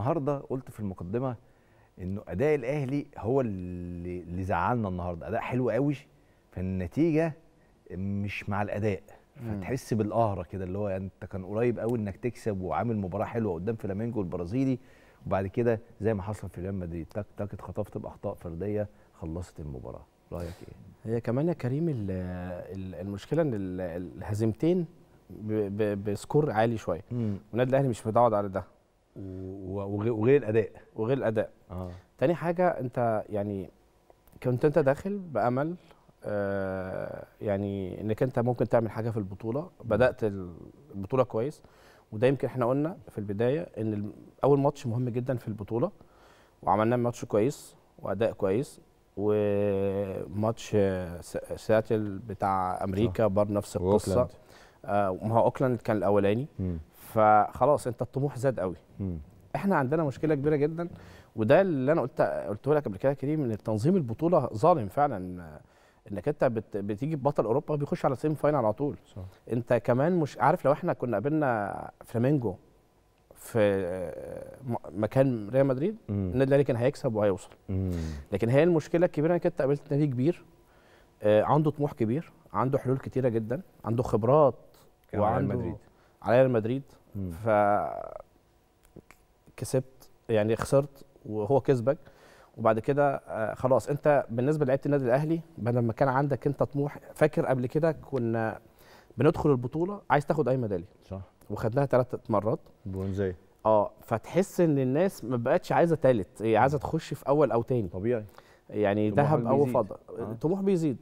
النهارده قلت في المقدمه انه اداء الاهلي هو اللي زعلنا النهارده اداء حلو قوي فالنتيجه مش مع الاداء فتحس بالقهره كده اللي هو يعني انت كان قريب قوي انك تكسب وعامل مباراه حلوه قدام فلامينجو البرازيلي وبعد كده زي ما حصل في ريال مدريد تك تك اتخطفت باخطاء فرديه خلصت المباراه رايك ايه هي كمان يا كريم المشكله ان الهزيمتين بسكور عالي شويه والنادي الاهلي مش متعود على ده وغير الاداء وغير الاداء آه. تاني حاجه انت يعني كنت انت داخل بامل آه يعني انك انت ممكن تعمل حاجه في البطوله بدات البطوله كويس وده يمكن احنا قلنا في البدايه ان اول ماتش مهم جدا في البطوله وعملنا ماتش كويس واداء كويس وماتش سياتل بتاع امريكا بر نفس القصه آه ما هو اوكلاند كان الاولاني فخلاص انت الطموح زاد قوي م. احنا عندنا مشكله كبيره جدا وده اللي انا قلت قلته لك قبل كده كريم ان تنظيم البطوله ظالم فعلا انك انت بت... بتيجي ببطل اوروبا بيخش على سيمي فاينل على طول صح. انت كمان مش عارف لو احنا كنا قابلنا فلامينجو في مكان ريال مدريد النادي الاهلي كان هيكسب وهيوصل مم. لكن هي المشكله الكبيره انك انت قابلت نادي كبير آه، عنده طموح كبير عنده حلول كتيره جدا عنده خبرات وعنده على ريال مدريد ف كسبت يعني خسرت وهو كسبك وبعد كده آه، خلاص انت بالنسبه لعيبه النادي الاهلي بدل ما كان عندك انت طموح فاكر قبل كده كنا بندخل البطوله عايز تاخد اي ميداليه صح وخدناها ثلاث مرات برونزيه اه فتحس ان الناس ما بقتش عايزه ثالث هي عايزه تخش في اول او تاني طبيعي يعني ذهب او فضه الطموح بيزيد